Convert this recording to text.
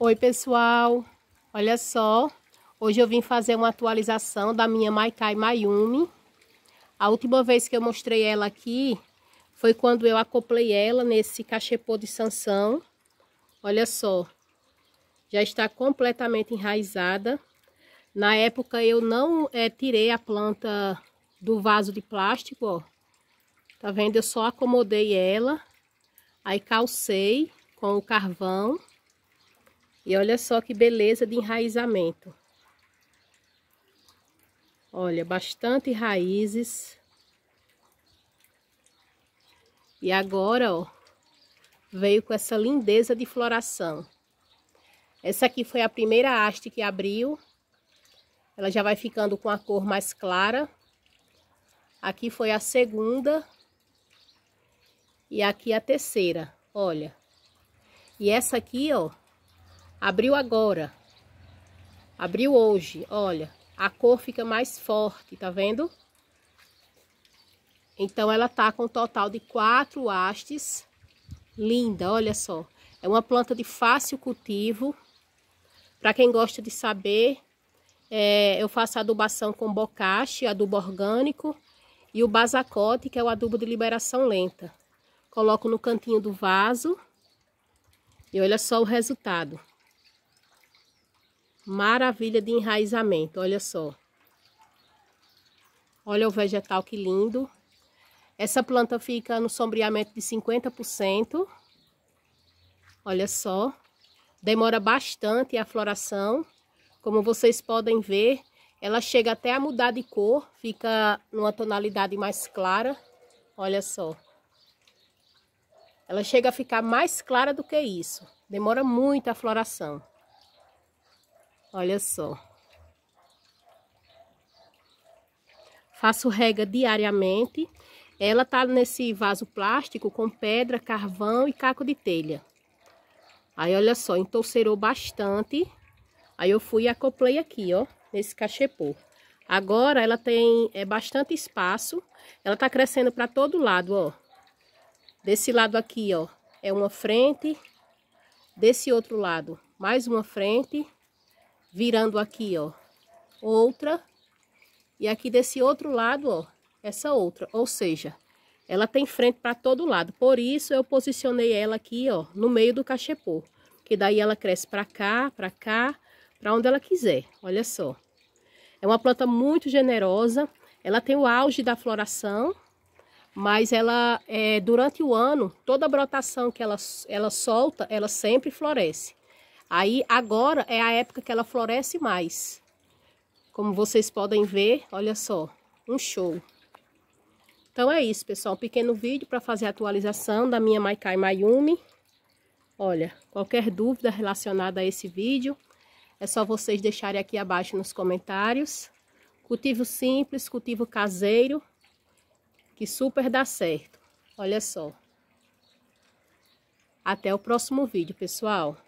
Oi pessoal, olha só, hoje eu vim fazer uma atualização da minha Maikai Mayumi. A última vez que eu mostrei ela aqui foi quando eu acoplei ela nesse cachepô de Sansão. Olha só, já está completamente enraizada. Na época eu não é, tirei a planta do vaso de plástico, ó. Tá vendo? Eu só acomodei ela, aí calcei com o carvão e olha só que beleza de enraizamento. Olha, bastante raízes. E agora, ó, veio com essa lindeza de floração. Essa aqui foi a primeira haste que abriu. Ela já vai ficando com a cor mais clara. Aqui foi a segunda. E aqui a terceira, olha. E essa aqui, ó, Abriu agora. Abriu hoje, olha. A cor fica mais forte, tá vendo? Então, ela tá com um total de quatro hastes. Linda, olha só. É uma planta de fácil cultivo. Para quem gosta de saber, é, eu faço adubação com bocache, adubo orgânico, e o basacote, que é o adubo de liberação lenta. Coloco no cantinho do vaso e olha só o resultado. Maravilha de enraizamento, olha só. Olha o vegetal que lindo. Essa planta fica no sombreamento de 50%. Olha só. Demora bastante a floração. Como vocês podem ver, ela chega até a mudar de cor, fica numa tonalidade mais clara. Olha só. Ela chega a ficar mais clara do que isso. Demora muito a floração. Olha só. Faço rega diariamente. Ela tá nesse vaso plástico com pedra, carvão e caco de telha. Aí, olha só, entorcerou bastante. Aí eu fui e acoplei aqui, ó, nesse cachepô. Agora ela tem é, bastante espaço. Ela tá crescendo para todo lado, ó. Desse lado aqui, ó, é uma frente. Desse outro lado, mais uma frente virando aqui, ó, outra, e aqui desse outro lado, ó, essa outra, ou seja, ela tem frente para todo lado, por isso eu posicionei ela aqui, ó, no meio do cachepô, que daí ela cresce para cá, para cá, para onde ela quiser, olha só. É uma planta muito generosa, ela tem o auge da floração, mas ela, é, durante o ano, toda a brotação que ela, ela solta, ela sempre floresce. Aí agora é a época que ela floresce mais. Como vocês podem ver, olha só, um show. Então é isso, pessoal, um pequeno vídeo para fazer a atualização da minha Maikai Mayumi. Olha, qualquer dúvida relacionada a esse vídeo, é só vocês deixarem aqui abaixo nos comentários. Cultivo simples, cultivo caseiro, que super dá certo. Olha só. Até o próximo vídeo, pessoal.